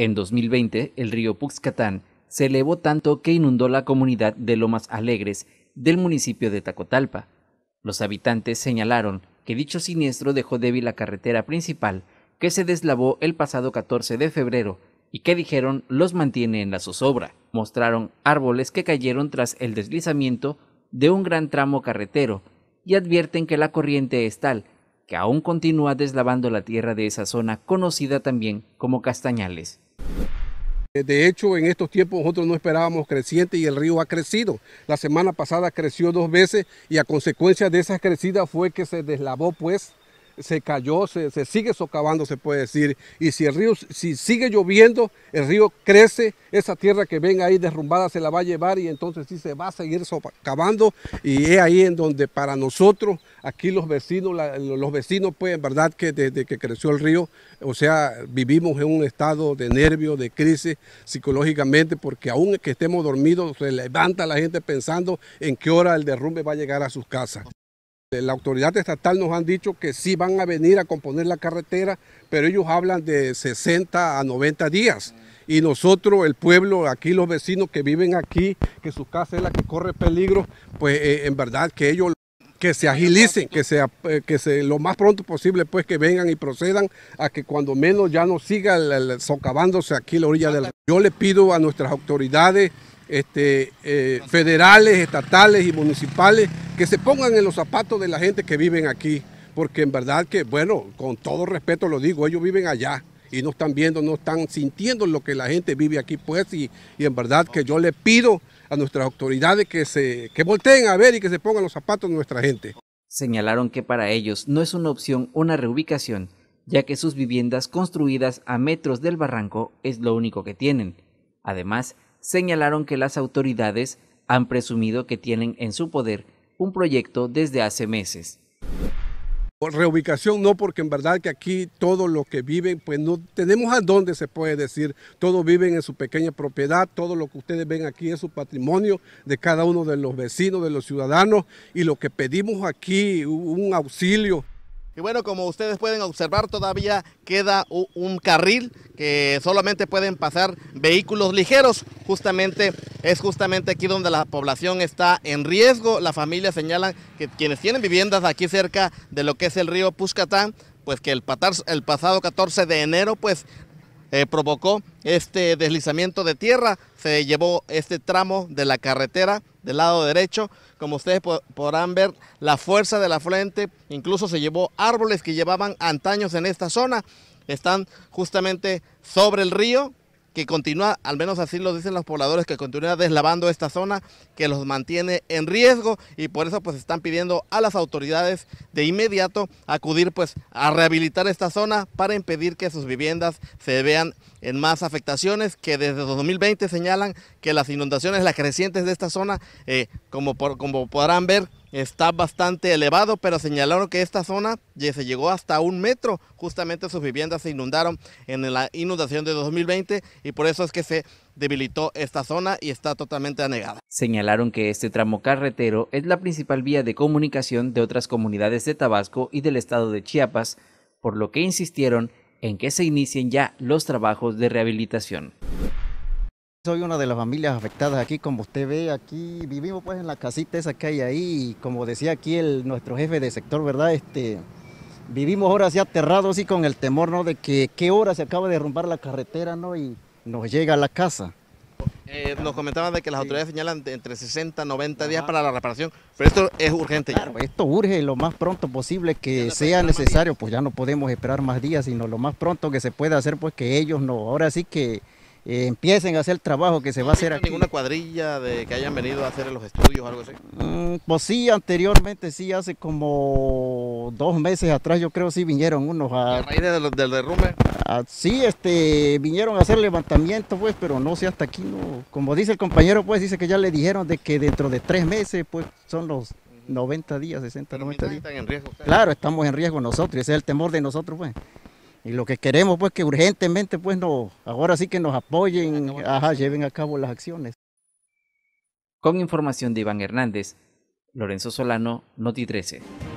En 2020, el río Puxcatán se elevó tanto que inundó la comunidad de Lomas Alegres del municipio de Tacotalpa. Los habitantes señalaron que dicho siniestro dejó débil la carretera principal que se deslavó el pasado 14 de febrero y que dijeron los mantiene en la zozobra. Mostraron árboles que cayeron tras el deslizamiento de un gran tramo carretero y advierten que la corriente es tal que aún continúa deslavando la tierra de esa zona conocida también como Castañales. Eh, de hecho, en estos tiempos nosotros no esperábamos creciente y el río ha crecido. La semana pasada creció dos veces y a consecuencia de esas crecidas fue que se deslavó pues se cayó, se, sigue socavando, se puede decir. Y si el río, si sigue lloviendo, el río crece, esa tierra que ven ahí derrumbada se la va a llevar y entonces sí se va a seguir socavando. Y es ahí en donde para nosotros, aquí los vecinos, los vecinos, pues en verdad que desde que creció el río, o sea, vivimos en un estado de nervio, de crisis psicológicamente, porque aún que estemos dormidos, se levanta la gente pensando en qué hora el derrumbe va a llegar a sus casas. La autoridad estatal nos han dicho que sí van a venir a componer la carretera, pero ellos hablan de 60 a 90 días. Y nosotros, el pueblo, aquí los vecinos que viven aquí, que su casa es la que corre peligro, pues eh, en verdad que ellos que se agilicen, que sea eh, que se lo más pronto posible pues que vengan y procedan a que cuando menos ya no siga socavándose aquí la orilla de del... Yo le pido a nuestras autoridades este, eh, federales, estatales y municipales que se pongan en los zapatos de la gente que vive aquí, porque en verdad que, bueno, con todo respeto lo digo, ellos viven allá y no están viendo, no están sintiendo lo que la gente vive aquí, pues, y, y en verdad que yo le pido a nuestras autoridades que se que volteen a ver y que se pongan los zapatos de nuestra gente. Señalaron que para ellos no es una opción una reubicación, ya que sus viviendas construidas a metros del barranco es lo único que tienen. Además, señalaron que las autoridades han presumido que tienen en su poder un proyecto desde hace meses. Reubicación no, porque en verdad que aquí todos los que viven, pues no tenemos a dónde se puede decir, todos viven en su pequeña propiedad, todo lo que ustedes ven aquí es su patrimonio de cada uno de los vecinos, de los ciudadanos, y lo que pedimos aquí, un auxilio. Y bueno, como ustedes pueden observar, todavía queda un carril que solamente pueden pasar vehículos ligeros. Justamente es justamente aquí donde la población está en riesgo. La familia señalan que quienes tienen viviendas aquí cerca de lo que es el río Puscatán, pues que el, pasado 14 de enero pues eh, provocó este deslizamiento de tierra. Se llevó este tramo de la carretera del lado derecho. Como ustedes podrán ver, la fuerza de la frente incluso se llevó árboles que llevaban antaños en esta zona están justamente sobre el río que continúa, al menos así lo dicen los pobladores, que continúa deslavando esta zona, que los mantiene en riesgo y por eso pues están pidiendo a las autoridades de inmediato acudir pues a rehabilitar esta zona para impedir que sus viviendas se vean en más afectaciones, que desde 2020 señalan que las inundaciones, las crecientes de esta zona, eh, como, como podrán ver, está bastante elevado, pero señalaron que esta zona ya se llegó hasta un metro. Justamente sus viviendas se inundaron en la inundación de 2020 y por eso es que se debilitó esta zona y está totalmente anegada. Señalaron que este tramo carretero es la principal vía de comunicación de otras comunidades de Tabasco y del estado de Chiapas, por lo que insistieron en que se inicien ya los trabajos de rehabilitación. Soy una de las familias afectadas aquí, como usted ve, aquí vivimos pues en la casita esa que hay ahí, y como decía aquí el, nuestro jefe de sector, ¿verdad? Este, vivimos ahora así aterrados y con el temor, ¿no? De que qué hora se acaba de derrumbar la carretera, ¿no? Y nos llega a la casa. Eh, nos comentaban de que las autoridades señalan entre 60 90 días para la reparación, pero esto es urgente claro, ya. Esto urge lo más pronto posible que sea necesario, pues ya no podemos esperar más días, sino lo más pronto que se pueda hacer, pues que ellos no, ahora sí que eh, empiecen a hacer el trabajo que se va a hacer aquí. ¿Una cuadrilla de que hayan venido a hacer los estudios o algo así? Mm, pues sí, anteriormente sí, hace como dos meses atrás yo creo sí vinieron unos a... ¿A raíz del derrumbe? sí, este, vinieron a hacer levantamiento pues, pero no sé hasta aquí, no. Como dice el compañero pues, dice que ya le dijeron de que dentro de tres meses pues son los 90 días, 60, 90 días. ¿Están en riesgo? Claro, estamos en riesgo nosotros, ese es el temor de nosotros pues. Y lo que queremos pues que urgentemente pues no, ahora sí que nos apoyen, lleven a cabo las acciones. Con información de Iván Hernández, Lorenzo Solano, Noti 13.